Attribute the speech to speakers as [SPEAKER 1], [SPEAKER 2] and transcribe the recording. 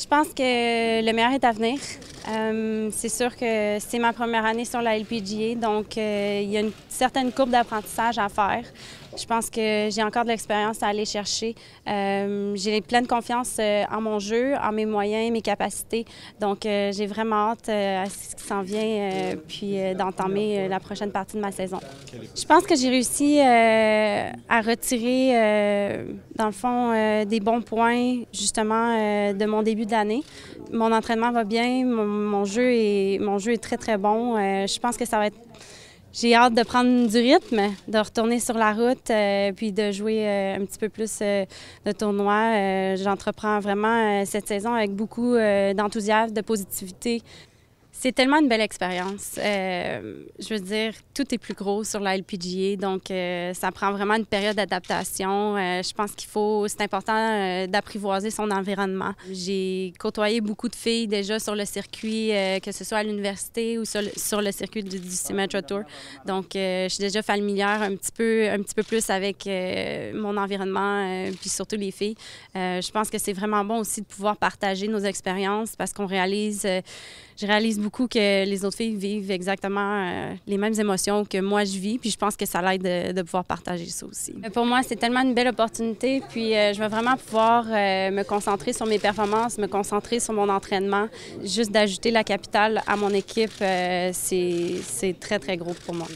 [SPEAKER 1] Je pense que le meilleur est à venir. Euh, c'est sûr que c'est ma première année sur la LPGA, donc euh, il y a une certaine courbe d'apprentissage à faire. Je pense que j'ai encore de l'expérience à aller chercher. Euh, j'ai pleine confiance en mon jeu, en mes moyens, mes capacités. Donc, j'ai vraiment hâte à ce qui s'en vient, puis d'entamer la prochaine partie de ma saison. Je pense que j'ai réussi à retirer, dans le fond, des bons points, justement, de mon début d'année. Mon entraînement va bien, mon jeu est, mon jeu est très, très bon. Euh, je pense que ça va être. J'ai hâte de prendre du rythme, de retourner sur la route, euh, puis de jouer euh, un petit peu plus de tournois. J'entreprends vraiment cette saison avec beaucoup d'enthousiasme, de positivité. C'est tellement une belle expérience. Euh, je veux dire, tout est plus gros sur la LPGA, donc euh, ça prend vraiment une période d'adaptation. Euh, je pense qu'il faut, c'est important d'apprivoiser son environnement. J'ai côtoyé beaucoup de filles déjà sur le circuit, que ce soit à l'université ou sur le, circuit du, du Symmetra Tour. Donc, je suis déjà familière un petit peu, un petit peu plus avec mon environnement, puis surtout les filles. je pense que c'est vraiment bon aussi de pouvoir partager nos expériences parce qu'on réalise, je réalise beaucoup que les autres filles vivent exactement euh, les mêmes émotions que moi je vis, puis je pense que ça l'aide de, pouvoir partager ça aussi. Pour moi, c'est tellement une belle opportunité, puis euh, je vais vraiment pouvoir euh, me concentrer sur mes performances, me concentrer sur mon entraînement. Juste d'ajouter la capitale à mon équipe, c'est très,
[SPEAKER 2] très gros pour moi.